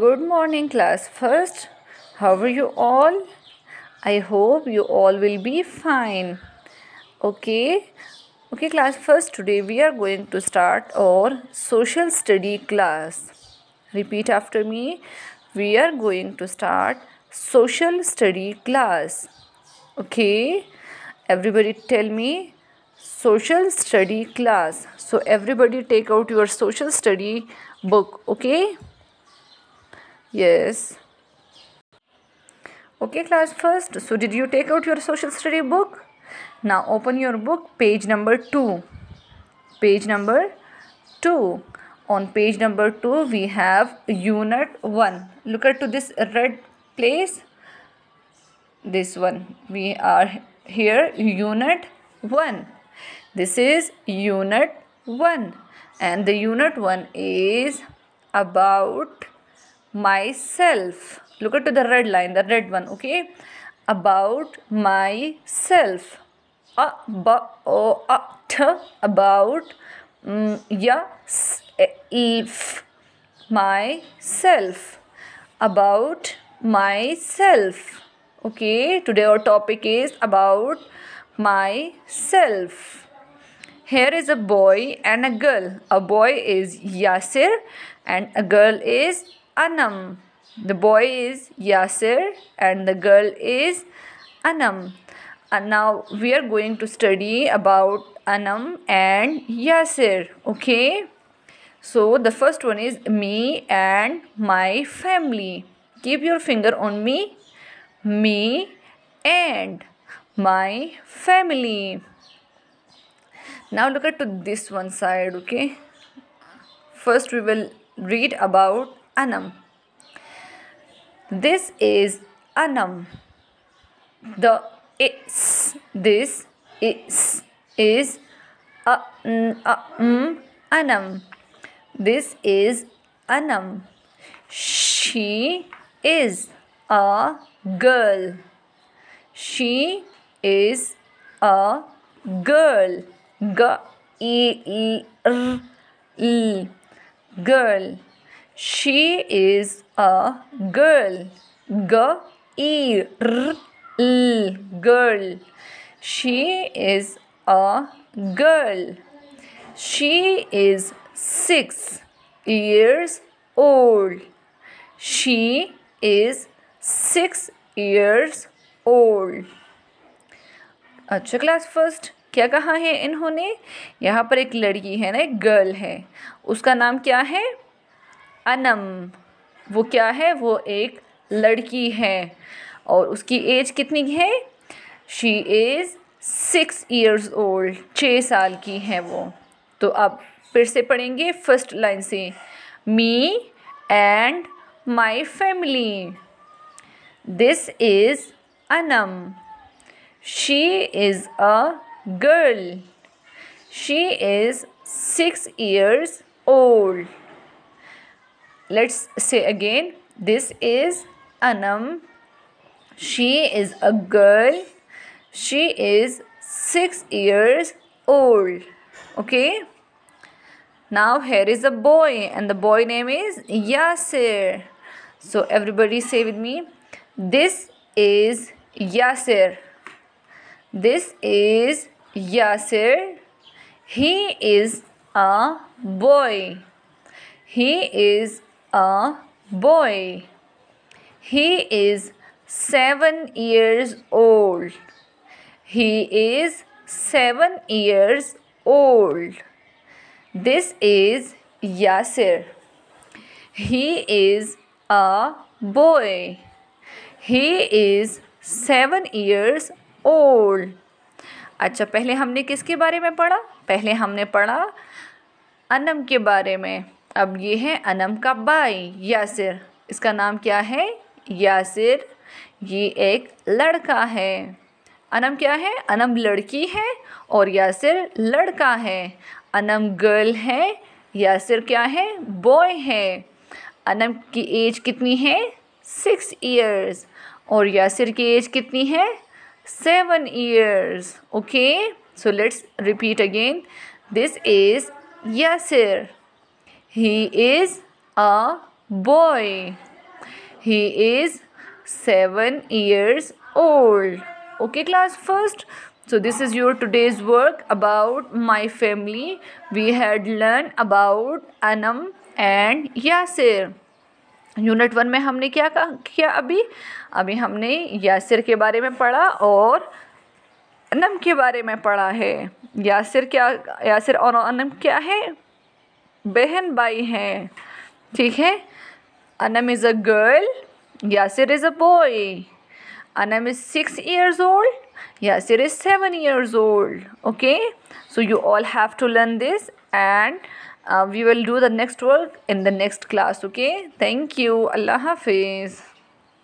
Good morning class. First, how are you all? I hope you all will be fine. Okay. Okay class, first today we are going to start our social study class. Repeat after me. We are going to start social study class. Okay. Everybody tell me social study class. So everybody take out your social study book. Okay. Yes. Okay class first. So did you take out your social study book? Now open your book page number 2. Page number 2. On page number 2 we have unit 1. Look at to this red place. This one. We are here unit 1. This is unit 1 and the unit 1 is about myself look at to the red line the red one okay about myself about about mm, yes if myself about myself okay today our topic is about myself here is a boy and a girl a boy is yasir and a girl is Anam. The boy is Yasir and the girl is Anam. And now we are going to study about Anam and Yasir. Okay. So the first one is me and my family. Keep your finger on me. Me and my family. Now look at to this one side. Okay. First we will read about annum. This is anam The is this is is a um uh, This is anam She is a girl. She is a girl. G e e r e girl. she is a girl g e r l girl she is a girl she is 6 years old she is 6 years old अच्छा class first क्या कहा है इन्होंने यहाँ पर एक लड़की है ना एक गर्ल है उसका नाम क्या है अनम वो क्या है वो एक लड़की है और उसकी एज कितनी है she is six years old छः साल की है वो तो अब फिर से पढ़ेंगे फर्स्ट लाइन से me and my family this is Anam she is a girl she is six years old let's say again this is anam she is a girl she is 6 years old okay now here is a boy and the boy name is Yasir so everybody say with me this is Yasir this is Yasir he is a boy he is a boy. He is 7 years old. He is 7 years old. This is Yasir. He is a boy. He is 7 years old. अच्छा पहले हमने किसके बारे में पढ़ा पहले हमने पढ़ा अनम के बारे में अब ये है अनम का भाई यासिर इसका नाम क्या है यासिर ये एक लड़का है अनम क्या है अनम लड़की है और यासिर लड़का है अनम गर्ल है यासिर क्या है बॉय है अनम की एज कितनी है सिक्स ईयर्स और यासिर की एज कितनी है seven years okay so let's repeat again this is Yasir He is a boy. He is 7 years old. Okay class first. So this is your today's work about my family. We had learned about Anam and Yasir. Unit one में हमने क्या कहा किया अभी अभी हमने यासिर के बारे में पढ़ा और अनम के बारे में पढ़ा है यासिर क्या यासिर और अनम क्या है बहन भाई हैं ठीक है Anam is a girl Yasir is a boy Anam is six years old Yasir is seven years old okay so you all have to learn this and we will do the next work in the next class okay thank you अल्लाह हाफिज़